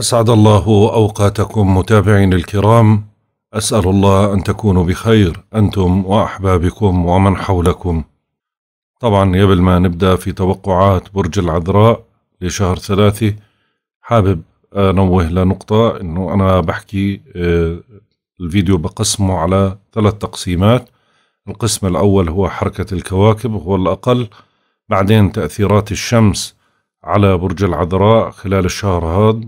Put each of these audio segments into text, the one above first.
أسعد الله أوقاتكم متابعين الكرام أسأل الله أن تكونوا بخير أنتم وأحبابكم ومن حولكم طبعا قبل ما نبدأ في توقعات برج العذراء لشهر ثلاثة حابب أنوه لنقطة أنه أنا بحكي آه، الفيديو بقسمه على ثلاث تقسيمات القسم الأول هو حركة الكواكب هو الأقل بعدين تأثيرات الشمس على برج العذراء خلال الشهر هذا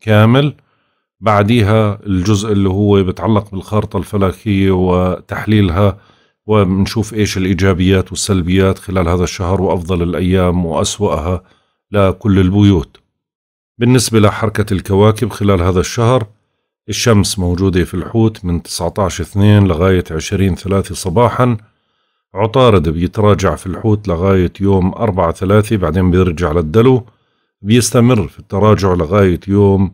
كامل بعديها الجزء اللي هو بتعلق بالخارطة الفلكية وتحليلها وبنشوف ايش الايجابيات والسلبيات خلال هذا الشهر وافضل الايام واسواها لكل البيوت. بالنسبة لحركة الكواكب خلال هذا الشهر الشمس موجودة في الحوت من 19 2 لغاية 20 3 صباحا عطارد بيتراجع في الحوت لغاية يوم 4 3 بعدين بيرجع للدلو بيستمر في التراجع لغاية يوم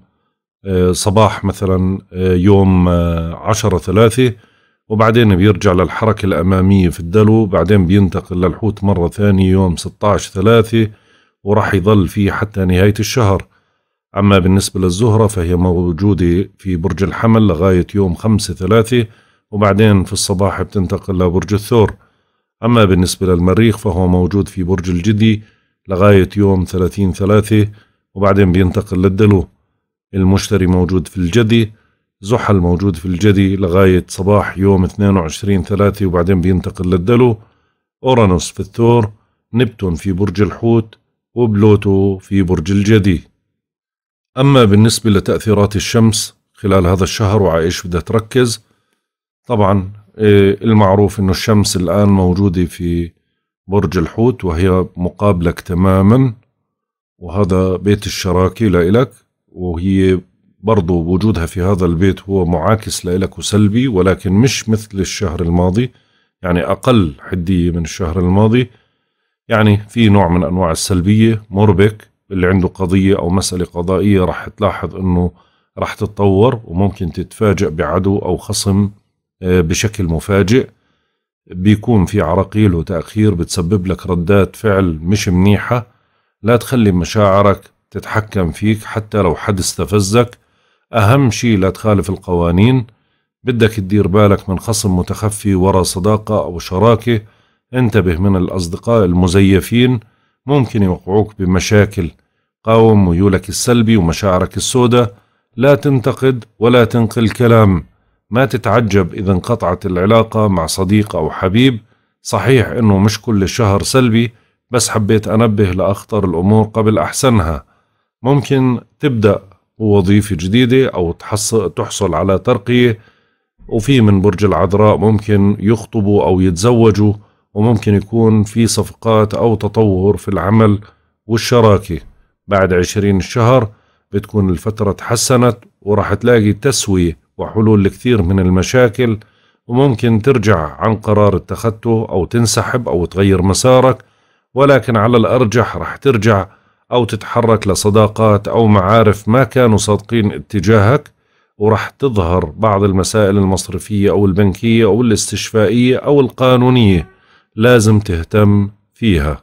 آه، صباح مثلا آه، يوم آه، عشرة ثلاثة وبعدين بيرجع للحركة الأمامية في الدلو بعدين بينتقل للحوت مرة ثانية يوم 16 ثلاثة وراح يظل فيه حتى نهاية الشهر أما بالنسبة للزهرة فهي موجودة في برج الحمل لغاية يوم خمسة ثلاثة وبعدين في الصباح بتنتقل لبرج الثور أما بالنسبة للمريخ فهو موجود في برج الجدي لغاية يوم 30 ثلاثة وبعدين بينتقل للدلو المشتري موجود في الجدي زحل موجود في الجدي لغاية صباح يوم 22 ثلاثة وبعدين بينتقل للدلو أورانوس في الثور نبتون في برج الحوت وبلوتو في برج الجدي أما بالنسبة لتأثيرات الشمس خلال هذا الشهر وعايش بدها تركز طبعا إيه، المعروف أنه الشمس الآن موجودة في برج الحوت وهي مقابلك تماما وهذا بيت الشراكة لإلك وهي برضو وجودها في هذا البيت هو معاكس لإلك وسلبي ولكن مش مثل الشهر الماضي يعني أقل حدية من الشهر الماضي يعني في نوع من أنواع السلبية مربك اللي عنده قضية أو مسألة قضائية راح تلاحظ أنه راح تتطور وممكن تتفاجأ بعدو أو خصم آه، بشكل مفاجئ بيكون في عراقيل وتأخير بتسبب لك ردات فعل مش منيحة لا تخلي مشاعرك تتحكم فيك حتى لو حد استفزك أهم شي لا تخالف القوانين بدك تدير بالك من خصم متخفي وراء صداقة أو شراكة انتبه من الأصدقاء المزيفين ممكن يوقعوك بمشاكل قاوم ميولك السلبي ومشاعرك السوداء لا تنتقد ولا تنقل كلام ما تتعجب إذا انقطعت العلاقة مع صديق أو حبيب صحيح إنه مش كل شهر سلبي بس حبيت أنبه لأخطر الأمور قبل أحسنها ممكن تبدأ وظيفة جديدة أو تحصل على ترقية وفي من برج العذراء ممكن يخطبوا أو يتزوجوا وممكن يكون في صفقات أو تطور في العمل والشراكة بعد عشرين شهر بتكون الفترة تحسنت وراح تلاقي تسوية وحلول لكثير من المشاكل وممكن ترجع عن قرار اتخذته أو تنسحب أو تغير مسارك ولكن على الأرجح رح ترجع أو تتحرك لصداقات أو معارف ما كانوا صادقين اتجاهك ورح تظهر بعض المسائل المصرفية أو البنكية أو الاستشفائية أو القانونية لازم تهتم فيها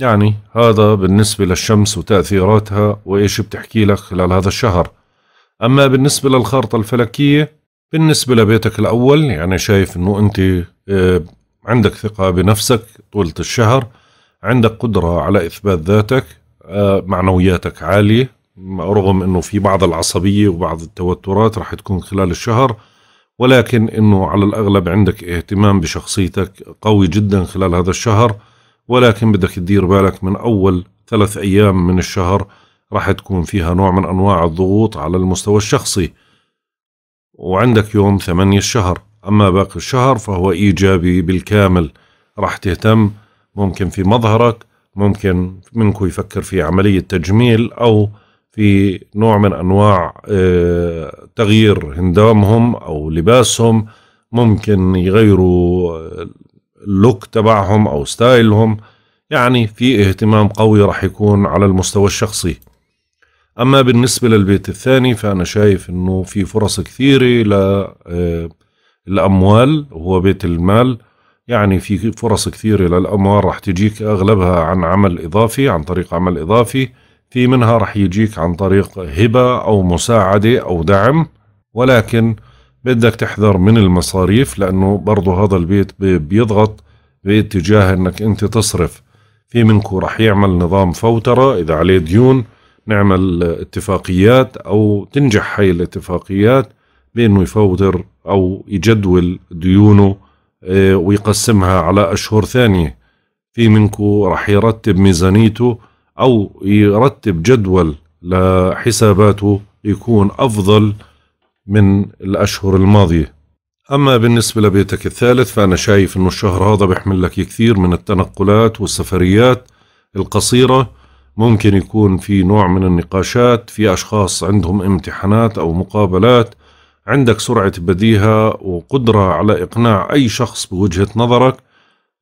يعني هذا بالنسبة للشمس وتأثيراتها وإيش بتحكي لك خلال هذا الشهر أما بالنسبة للخارطة الفلكية بالنسبة لبيتك الأول يعني شايف أنه أنت آه، عندك ثقة بنفسك طولة الشهر عندك قدرة على إثبات ذاتك آه، معنوياتك عالية رغم أنه في بعض العصبية وبعض التوترات راح تكون خلال الشهر ولكن أنه على الأغلب عندك اهتمام بشخصيتك قوي جدا خلال هذا الشهر ولكن بدك تدير بالك من أول ثلاث أيام من الشهر راح تكون فيها نوع من أنواع الضغوط على المستوى الشخصي وعندك يوم ثمانية الشهر أما باقي الشهر فهو إيجابي بالكامل راح تهتم ممكن في مظهرك ممكن منك يفكر في عملية تجميل أو في نوع من أنواع آه، تغيير هندامهم أو لباسهم ممكن يغيروا آه، اللوك تبعهم أو ستايلهم يعني في اهتمام قوي راح يكون على المستوى الشخصي أما بالنسبة للبيت الثاني فأنا شايف أنه في فرص كثيرة للأموال آه، وهو بيت المال يعني في فرص كثيرة للأموال رح تجيك أغلبها عن عمل إضافي عن طريق عمل إضافي في منها رح يجيك عن طريق هبة أو مساعدة أو دعم ولكن بدك تحذر من المصاريف لأنه برضه هذا البيت بيضغط باتجاه أنك أنت تصرف في منكو رح يعمل نظام فوترة إذا عليه ديون نعمل اتفاقيات أو تنجح هاي الاتفاقيات بأنه يفوتر أو يجدول ديونه آه، ويقسمها على أشهر ثانية في منكو رح يرتب ميزانيته أو يرتب جدول لحساباته يكون أفضل من الأشهر الماضية أما بالنسبة لبيتك الثالث فأنا شايف أنه الشهر هذا بيحمل لك كثير من التنقلات والسفريات القصيرة ممكن يكون في نوع من النقاشات في أشخاص عندهم امتحانات أو مقابلات عندك سرعة بديهة وقدرة على إقناع أي شخص بوجهة نظرك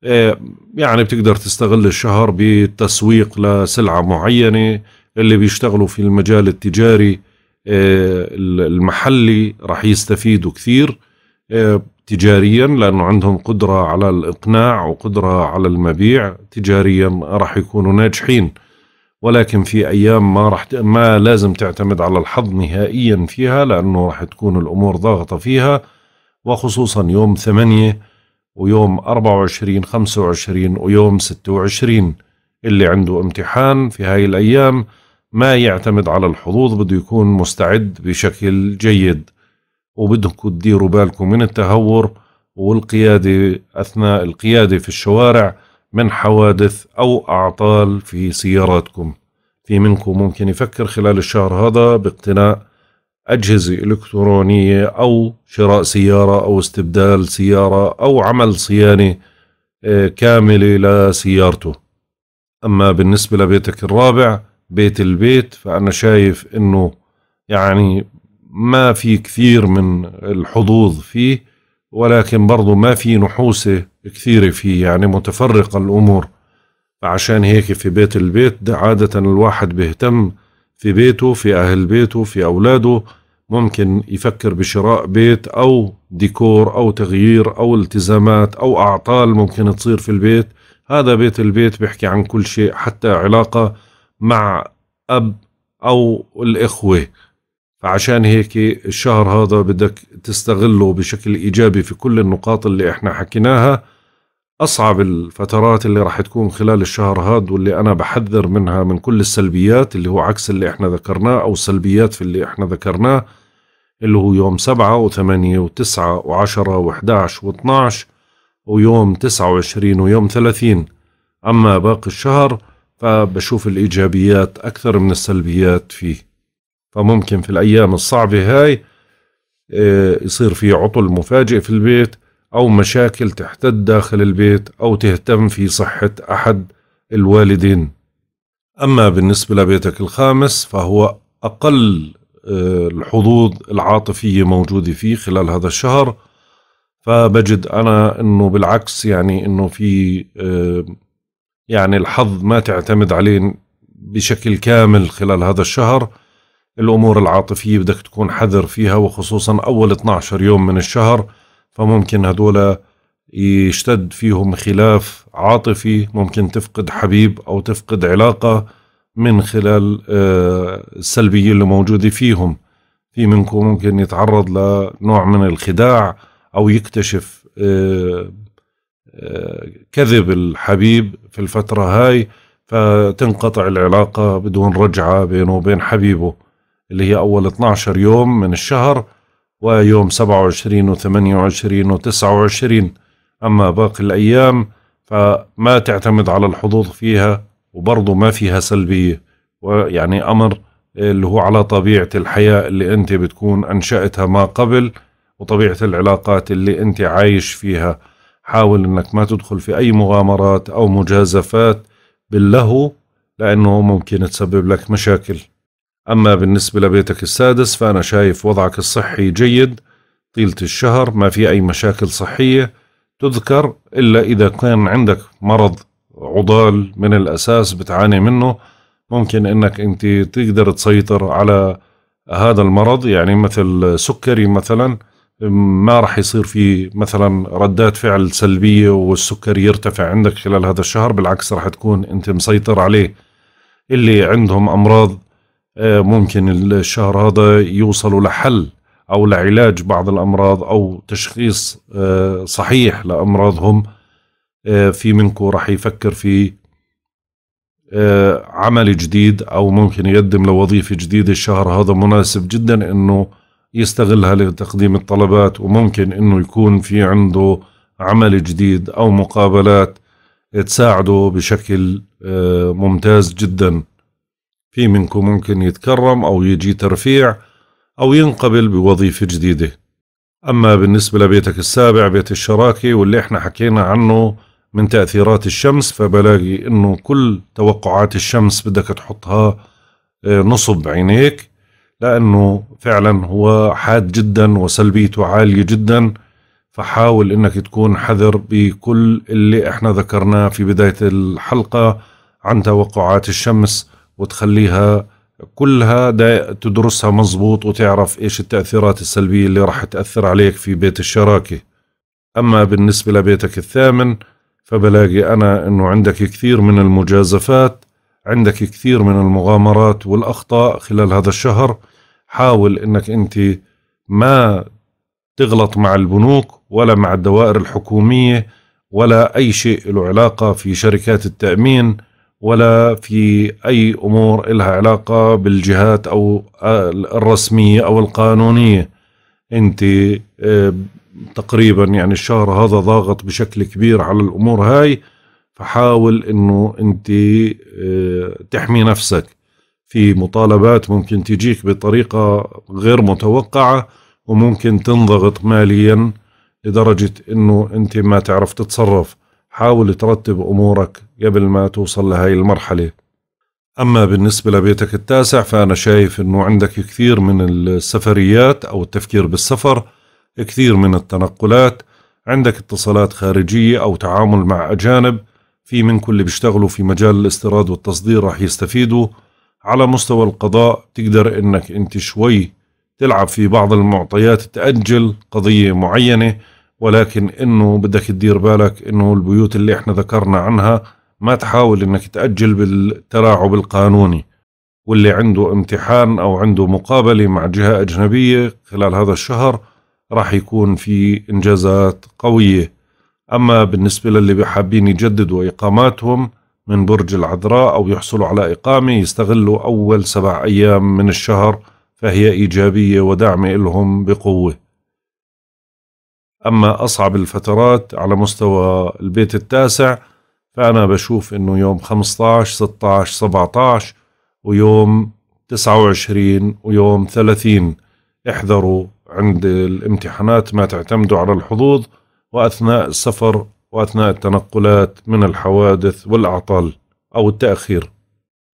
آه، يعني بتقدر تستغل الشهر بتسويق لسلعة معينة اللي بيشتغلوا في المجال التجاري آه، المحلي رح يستفيدوا كثير آه، تجاريا لأنه عندهم قدرة على الإقناع وقدرة على المبيع تجاريا رح يكونوا ناجحين ولكن في ايام ما راح ما لازم تعتمد على الحظ نهائيا فيها لانه راح تكون الامور ضاغطه فيها وخصوصا يوم 8 ويوم 24 25 ويوم 26 اللي عنده امتحان في هاي الايام ما يعتمد على الحظوظ بده يكون مستعد بشكل جيد وبدكم تديروا بالكم من التهور والقيادة أثناء القيادة في الشوارع من حوادث أو أعطال في سياراتكم في منكم ممكن يفكر خلال الشهر هذا باقتناء أجهزة إلكترونية أو شراء سيارة أو استبدال سيارة أو عمل صيانة آه، كاملة لسيارته أما بالنسبة لبيتك الرابع بيت البيت فأنا شايف أنه يعني ما في كثير من الحظوظ فيه ولكن برضو ما في نحوسة كثيرة فيه يعني متفرقة الأمور فعشان هيك في بيت البيت ده عادة الواحد بيهتم في بيته في أهل بيته في أولاده ممكن يفكر بشراء بيت أو ديكور أو تغيير أو التزامات أو أعطال ممكن تصير في البيت هذا بيت البيت بيحكي عن كل شيء حتى علاقة مع أب أو الإخوة فعشان هيك الشهر هذا بدك تستغله بشكل إيجابي في كل النقاط اللي إحنا حكيناها أصعب الفترات اللي راح تكون خلال الشهر هاد واللي أنا بحذر منها من كل السلبيات اللي هو عكس اللي إحنا ذكرناه أو السلبيات في اللي إحنا ذكرناه اللي هو يوم سبعة وثمانية وتسعة وعشرة وإحداش واثناش ويوم تسعة وعشرين ويوم ثلاثين أما باقي الشهر فبشوف الإيجابيات أكثر من السلبيات فيه فممكن في الأيام الصعبة هاي آه، يصير في عطل مفاجئ في البيت أو مشاكل تحتد داخل البيت أو تهتم في صحة أحد الوالدين أما بالنسبة لبيتك الخامس فهو أقل آه، الحظوظ العاطفية موجودة فيه خلال هذا الشهر فبجد أنا أنه بالعكس يعني أنه في آه، يعني الحظ ما تعتمد عليه بشكل كامل خلال هذا الشهر الأمور العاطفية بدك تكون حذر فيها وخصوصا أول 12 يوم من الشهر فممكن هدول يشتد فيهم خلاف عاطفي ممكن تفقد حبيب أو تفقد علاقة من خلال آه، السلبية اللي موجودة فيهم في منكم ممكن يتعرض لنوع من الخداع أو يكتشف آه، آه، كذب الحبيب في الفترة هاي فتنقطع العلاقة بدون رجعة بينه وبين حبيبه اللي هي أول 12 يوم من الشهر ويوم 27 و28 و29 أما باقي الأيام فما تعتمد على الحظوظ فيها وبرضه ما فيها سلبية ويعني أمر اللي هو على طبيعة الحياة اللي أنت بتكون أنشأتها ما قبل وطبيعة العلاقات اللي أنت عايش فيها حاول أنك ما تدخل في أي مغامرات أو مجازفات باللهو لأنه ممكن تسبب لك مشاكل أما بالنسبة لبيتك السادس فأنا شايف وضعك الصحي جيد طيلة الشهر ما في أي مشاكل صحية تذكر إلا إذا كان عندك مرض عضال من الأساس بتعاني منه ممكن إنك أنت تقدر تسيطر على هذا المرض يعني مثل سكري مثلا ما راح يصير في مثلا ردات فعل سلبية والسكر يرتفع عندك خلال هذا الشهر بالعكس راح تكون أنت مسيطر عليه اللي عندهم أمراض آه، ممكن الشهر هذا يوصلوا لحل او لعلاج بعض الامراض او تشخيص آه، صحيح لامراضهم آه، في منكم راح يفكر في عمل جديد او ممكن يقدم لوظيفه جديده الشهر هذا مناسب جدا انه يستغلها لتقديم الطلبات وممكن انه يكون في عنده عمل جديد او مقابلات تساعده بشكل ممتاز جدا في منكم ممكن يتكرم أو يجي ترفيع أو ينقبل بوظيفة جديدة أما بالنسبة لبيتك السابع بيت الشراكة واللي احنا حكينا عنه من تأثيرات الشمس فبلاقي انه كل توقعات الشمس بدك تحطها آه، نصب عينيك لأنه فعلا هو حاد جدا وسلبيته عالية جدا فحاول انك تكون حذر بكل اللي احنا ذكرناه في بداية الحلقة عن توقعات الشمس وتخليها كلها تدرسها مزبوط وتعرف إيش التأثيرات السلبية اللي راح تأثر عليك في بيت الشراكة أما بالنسبة لبيتك الثامن فبلاقي أنا أنه عندك كثير من المجازفات عندك كثير من المغامرات والأخطاء خلال هذا الشهر حاول أنك أنت ما تغلط مع البنوك ولا مع الدوائر الحكومية ولا أي شيء له علاقة في شركات التأمين ولا في أي أمور إلها علاقة بالجهات أو الرسمية أو القانونية أنت آه، تقريبا يعني الشهر هذا ضاغط بشكل كبير على الأمور هاي فحاول أنه أنت آه، تحمي نفسك في مطالبات ممكن تجيك بطريقة غير متوقعة وممكن تنضغط ماليا لدرجة أنه أنت ما تعرف تتصرف حاول ترتب أمورك قبل ما توصل لهاي المرحلة أما بالنسبة لبيتك التاسع فأنا شايف أنه عندك كثير من السفريات أو التفكير بالسفر كثير من التنقلات عندك اتصالات خارجية أو تعامل مع أجانب في منكم اللي بيشتغلوا في مجال الاستيراد والتصدير راح يستفيدوا على مستوى القضاء تقدر انك انت شوي تلعب في بعض المعطيات تأجل قضية معينة ولكن انه بدك تدير بالك انه البيوت اللي احنا ذكرنا عنها ما تحاول انك تاجل بالتلاعب القانوني واللي عنده امتحان او عنده مقابله مع جهه اجنبيه خلال هذا الشهر راح يكون في انجازات قويه اما بالنسبه للي حابين يجددوا اقاماتهم من برج العذراء او يحصلوا على اقامه يستغلوا اول سبع ايام من الشهر فهي ايجابيه ودعم لهم بقوه أما أصعب الفترات على مستوى البيت التاسع فأنا بشوف أنه يوم 15 16 17 ويوم 29 ويوم 30 احذروا عند الامتحانات ما تعتمدوا على الحظوظ وأثناء السفر وأثناء التنقلات من الحوادث والأعطال أو التأخير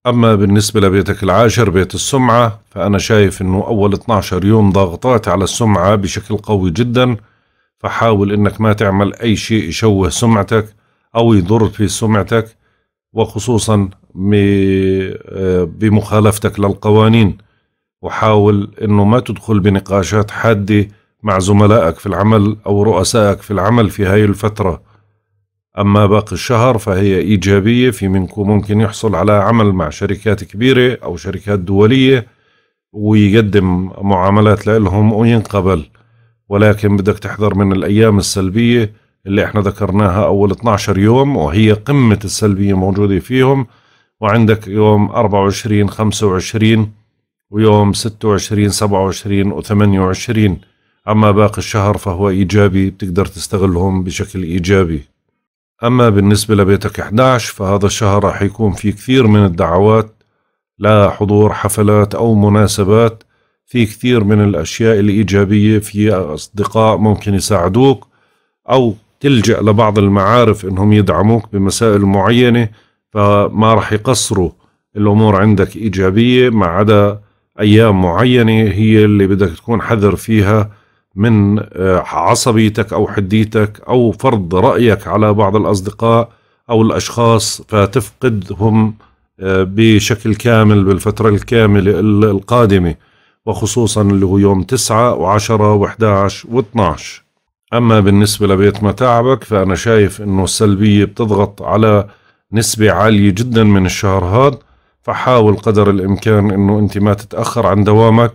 أما بالنسبة لبيتك العاشر بيت السمعة فأنا شايف أنه أول 12 يوم ضغطات على السمعة بشكل قوي جداً فحاول انك ما تعمل اي شيء يشوه سمعتك او يضر في سمعتك وخصوصا آه، بمخالفتك للقوانين وحاول انه ما تدخل بنقاشات حاده مع زملائك في العمل او رؤسائك في العمل في هاي الفتره اما باقي الشهر فهي ايجابيه في منكم ممكن يحصل على عمل مع شركات كبيره او شركات دوليه ويقدم معاملات لهم وينقبل ولكن بدك تحذر من الأيام السلبية اللي احنا ذكرناها أول 12 يوم وهي قمة السلبية موجودة فيهم وعندك يوم 24 25 ويوم 26 27 و 28 أما باقي الشهر فهو إيجابي بتقدر تستغلهم بشكل إيجابي أما بالنسبة لبيتك 11 فهذا الشهر راح يكون في كثير من الدعوات لا حضور حفلات أو مناسبات في كثير من الأشياء الإيجابية في أصدقاء ممكن يساعدوك أو تلجأ لبعض المعارف إنهم يدعموك بمسائل معينة فما رح يقصروا الأمور عندك إيجابية ما عدا أيام معينة هي اللي بدك تكون حذر فيها من آه، عصبيتك أو حديتك أو فرض رأيك على بعض الأصدقاء أو الأشخاص فتفقدهم آه، بشكل كامل بالفترة الكاملة القادمة وخصوصا اللي هو يوم تسعة وعشرة 10 واثناش اما بالنسبة لبيت متاعبك فأنا شايف أنه السلبية بتضغط على نسبة عالية جدا من الشهر هذا فحاول قدر الإمكان أنه أنت ما تتأخر عن دوامك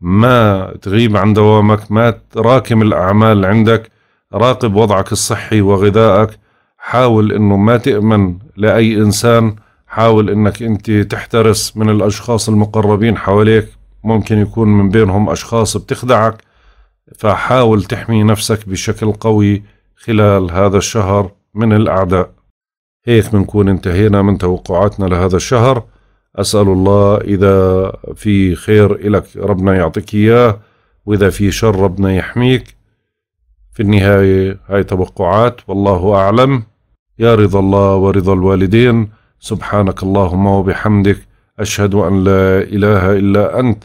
ما تغيب عن دوامك ما تراكم الأعمال عندك راقب وضعك الصحي وغذائك حاول أنه ما تأمن لأي إنسان حاول أنك أنت تحترس من الأشخاص المقربين حواليك ممكن يكون من بينهم أشخاص بتخدعك فحاول تحمي نفسك بشكل قوي خلال هذا الشهر من الأعداء هيك بنكون انتهينا من توقعاتنا لهذا الشهر أسأل الله إذا في خير إلك ربنا يعطيك إياه وإذا في شر ربنا يحميك في النهاية هاي توقعات والله أعلم يا رضا الله ورضا الوالدين سبحانك اللهم وبحمدك أشهد أن لا إله إلا أنت